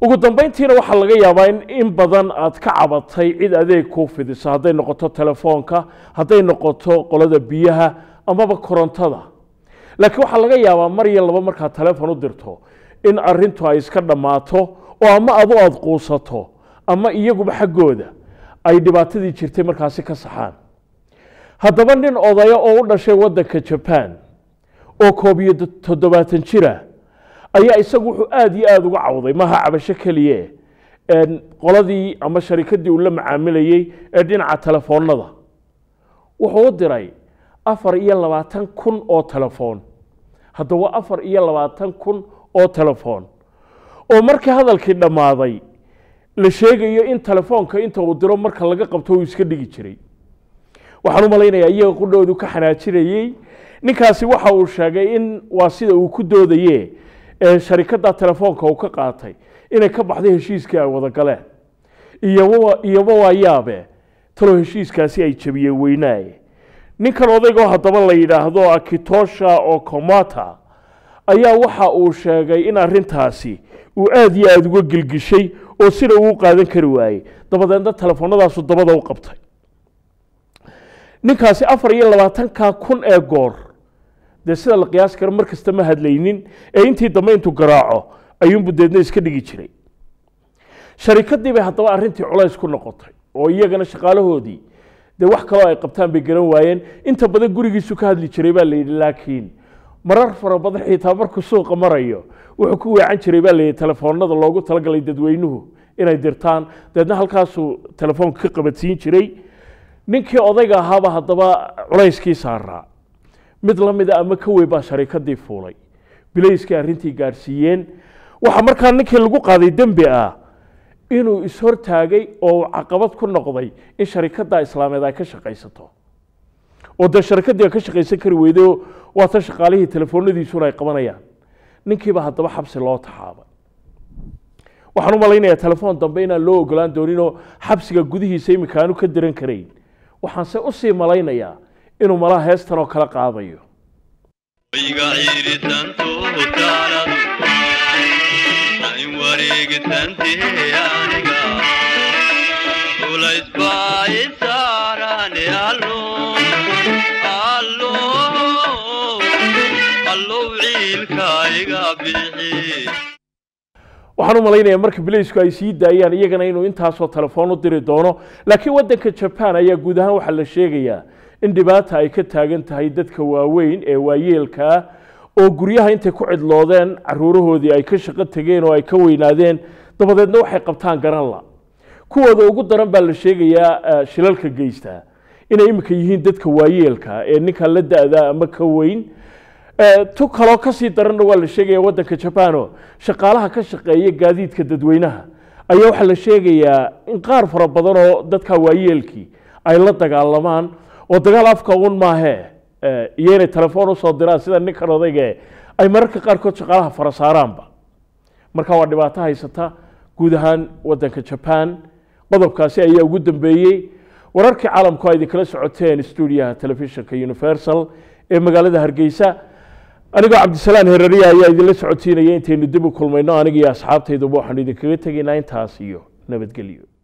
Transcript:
ugu dambayntiina waxaa laga yaabaa in badan aad ka cabatay cid adeeg kuu fidiso hadday noqoto telefoonka hadday noqoto qolada biyaha amaba korontada laakiin waxaa laga yaabaa mar iyo laba markaad telefoon u dirto in arintu ay iska dhammaato oo ama adu aada quusato ama iyaguba xaggooda ay dhibaatadii jirtay markaasi ka saxaan haddaba nin odaya oo u dhashay waddanka jaban oo koob iyo toddobaatan jira ayaa isagu wuxuu aad iyo aada uga cawday maaha cabasho keliye qoladii ama sharikadii uu la macaamilayey ee dhinaca telefoonada wuxuu u diray afar iyo labaatan kun oo telefoon haddaba afar iyo labaatan kun oo telefoon oo markii hadalkii dhammaaday la sheegayo in telefoonka inta uu diro marka laga qabto uu iska dhigi jiray waxaan u malaynayaa iyaga qudhoodu ka xanaajinayey ninkaasi waxa uu sheegay in waa sida uu ku doodaye ee sharikada telefoonka uu ka qaatay inay ka baxday heshiiskii ay wada galeen iyoba waa yaabe talow heshiiskaasi ay jabiyeen weynaaye ninkan odaygoo haddaba la yidhaahdo akitosha oo komata ayaa waxa uu sheegay in arintaasi uu aada iyo aada uga gilgishay oo sida uu qaadan kari waayey dabadeedna telefoonadaasu dabada u qabtay ninkaasi afar iyo labaatanka kun ee goor dee sida la qiyaasi karo mar kasta ma hadlaynin ee intii dambe intuu garaaco ayuunbu deedna iska dhigi jiray sharikadii haddaba arrintii culays ku noqotay oo iyagana shaqaalahoodii dee wax kaloo ay qabtaan bay garan waayeen inta badan gurigiisu ka hadli jiray baa layidhi laakiin marar fara xitaa markuu suuqa marayo wuxuu ku weecan jiray baa layidhi telefoonada loogu talagalay dadweynuhu inay dirtaan deedna halkaasuu telefoonka ka qabansiin jiray ninkii odayga ahaaba haddaba culayskii saaraa mid la ama ka wey baa sharikadii fuulay bilayskay arintii gaadhsiiyeen waxaa markaa ninkii lagu qaaday dembi ah inuu ishortaagay oo caqabad ku noqday in sharikada islaameed ay ka shaqaysato oo dee sharikadii a ka shaqaysan kari weydo waa ta shaqaalihii telefoonadiisun ay qabanayaan ninkiiba haddaba xabsi loo taxaabay waxaan u malaynayaa telefoon dambe inaan loo ogolaan dooninoo xabsiga gudihiisa iminka ka diran karayn waxaanse usii malaynayaa inuu malaha heestan oo kala qaadayo waxaan u malaynayaa marka bilaysku ay sii daayaan iyagana inuu intaasoo telefoon u diri doono laakiin waddanka jaban ayaa guud ahaan waxaa la sheegayaa in dhibaata ay ka taagan tahay dadka waaweyn ee waayeelkaa oo guryaha intay ku cidloodeen caruurahoodii ay ka shaqo tageen oo ay ka weynaadeen dabadeedna waxay qabtaan garanla kuwooda ugu daran baa la sheegayaa e, shilalka geystaa inay imika yihiin dadka waayeelka ee ninka la da-da ama ka weyn e, tu kaloo kasii daranna waa la sheegaya wadanka jabano shaqaalaha ka shaqeeya gaadiidka dadweynaha ayaa waxaa la sheegayaa in qaar fara badan oo dadka waayeelkii ay la dagaalamaan oo dagaal afka un maahe iyo inay telefoon usoo diraan sida ninkan odayge ay mararka qaarkood shaqaalaha saaraanba marka waa dhibaato haysata guud ahaan waddanka jaban qodobkaasi ayaa ugu dambeeyey wararkii caalamku a idinkala socoteen stuudiyaha telefishinka universal ee magaalada hargeysa anigoo cabdisalaan herariya ayaa idinla socotiinaya intaynu dib u kulmayno aniga iyo asxaabtayduba waxaanu idinkaga tegaynaa intaas iyo nabadgelyo